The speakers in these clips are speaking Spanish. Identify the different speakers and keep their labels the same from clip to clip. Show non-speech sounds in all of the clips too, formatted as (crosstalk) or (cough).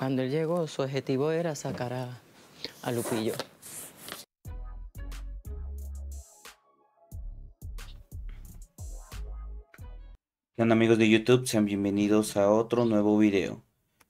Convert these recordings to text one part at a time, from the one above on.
Speaker 1: cuando él llegó, su objetivo era sacar a, Lupillo.
Speaker 2: ¿Qué amigos de YouTube? Sean bienvenidos a otro nuevo video.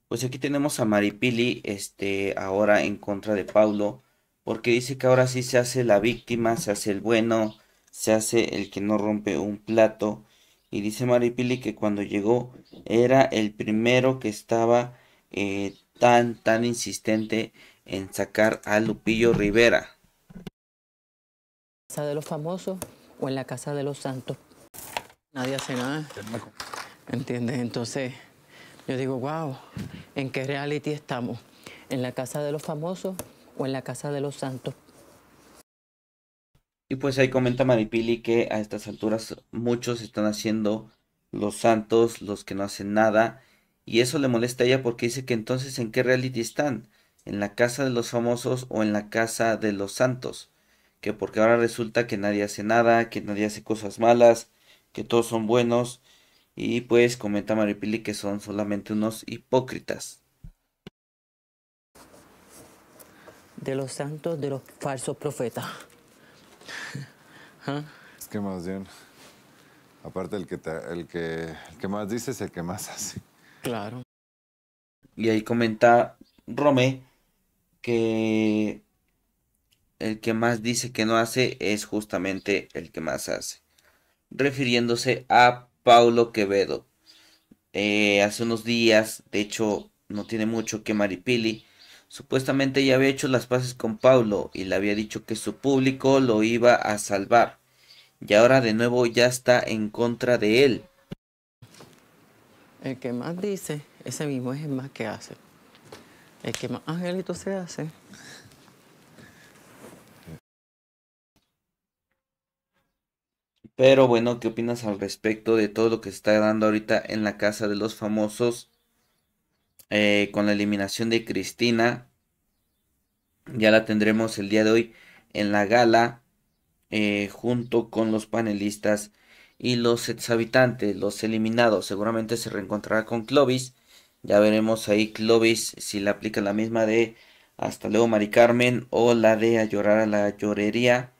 Speaker 2: Pues aquí tenemos a Maripili, este, ahora en contra de Paulo, porque dice que ahora sí se hace la víctima, se hace el bueno, se hace el que no rompe un plato. Y dice Maripili que cuando llegó era el primero que estaba eh, tan, tan insistente en sacar a Lupillo
Speaker 1: Rivera. Casa de los famosos o en la casa de los santos. Nadie hace nada. ¿Entiendes? Entonces, yo digo, wow, ¿en qué reality estamos? ¿En la casa de los famosos o en la casa de los santos?
Speaker 2: Y pues ahí comenta Maripili que a estas alturas muchos están haciendo los santos, los que no hacen nada. Y eso le molesta a ella porque dice que entonces en qué reality están, en la casa de los famosos o en la casa de los santos. Que porque ahora resulta que nadie hace nada, que nadie hace cosas malas, que todos son buenos. Y pues comenta Maripili que son solamente unos hipócritas.
Speaker 1: De los santos, de los falsos profetas. (laughs) ¿Ah? Es que más bien, aparte el que, el, que, el que más dice es el que más (laughs) hace. Claro.
Speaker 2: Y ahí comenta Romé que el que más dice que no hace es justamente el que más hace. Refiriéndose a Paulo Quevedo. Eh, hace unos días, de hecho, no tiene mucho que Maripili. Supuestamente ya había hecho las paces con Paulo y le había dicho que su público lo iba a salvar. Y ahora de nuevo ya está en contra de él.
Speaker 1: El que más dice, ese mismo es el más que hace. El que más angelito se hace.
Speaker 2: Pero bueno, ¿qué opinas al respecto de todo lo que se está dando ahorita en la casa de los famosos? Eh, con la eliminación de Cristina. Ya la tendremos el día de hoy en la gala. Eh, junto con los panelistas y los exhabitantes, los eliminados. Seguramente se reencontrará con Clovis. Ya veremos ahí Clovis si le aplica la misma de hasta luego Mari Carmen o la de a llorar a la llorería.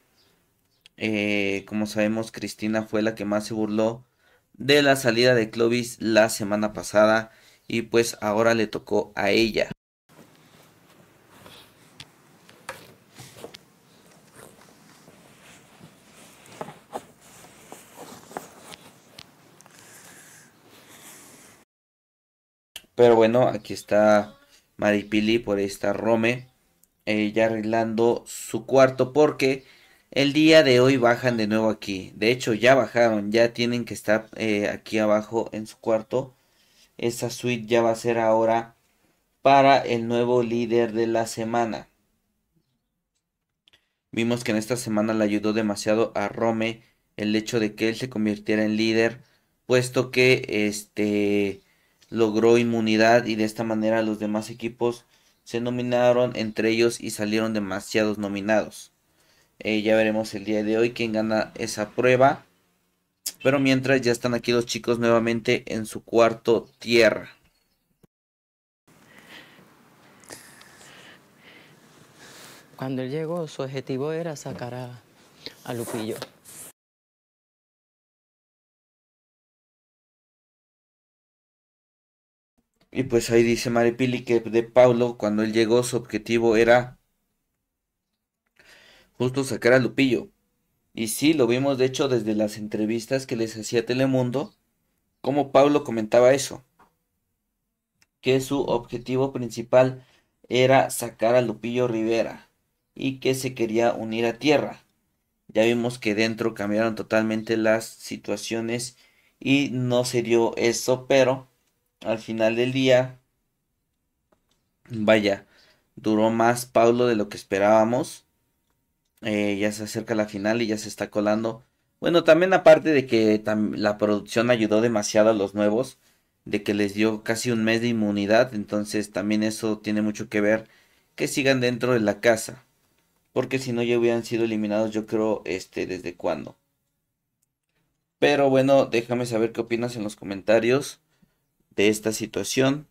Speaker 2: Eh, como sabemos, Cristina fue la que más se burló de la salida de Clovis la semana pasada y pues ahora le tocó a ella. Pero bueno, aquí está Maripili, por ahí está Rome, eh, ya arreglando su cuarto porque el día de hoy bajan de nuevo aquí. De hecho, ya bajaron, ya tienen que estar eh, aquí abajo en su cuarto. Esa suite ya va a ser ahora para el nuevo líder de la semana. Vimos que en esta semana le ayudó demasiado a Rome el hecho de que él se convirtiera en líder, puesto que este logró inmunidad y de esta manera los demás equipos se nominaron entre ellos y salieron demasiados nominados. Eh, ya veremos el día de hoy quién gana esa prueba. Pero mientras ya están aquí los chicos nuevamente en su cuarto tierra.
Speaker 1: Cuando él llegó, su objetivo era sacar a Lupillo. Y pues
Speaker 2: ahí dice Pili que de Paulo, cuando él llegó, su objetivo era justo sacar a Lupillo. Y sí, lo vimos de hecho desde las entrevistas que les hacía Telemundo, como Pablo comentaba eso, que su objetivo principal era sacar a Lupillo Rivera y que se quería unir a tierra. Ya vimos que dentro cambiaron totalmente las situaciones y no se dio eso, pero al final del día, vaya, duró más Pablo de lo que esperábamos. Eh, ya se acerca la final y ya se está colando. Bueno, también aparte de que la producción ayudó demasiado a los nuevos, de que les dio casi un mes de inmunidad, entonces también eso tiene mucho que ver que sigan dentro de la casa, porque si no ya hubieran sido eliminados yo creo este desde cuándo. Pero bueno, déjame saber qué opinas en los comentarios de esta situación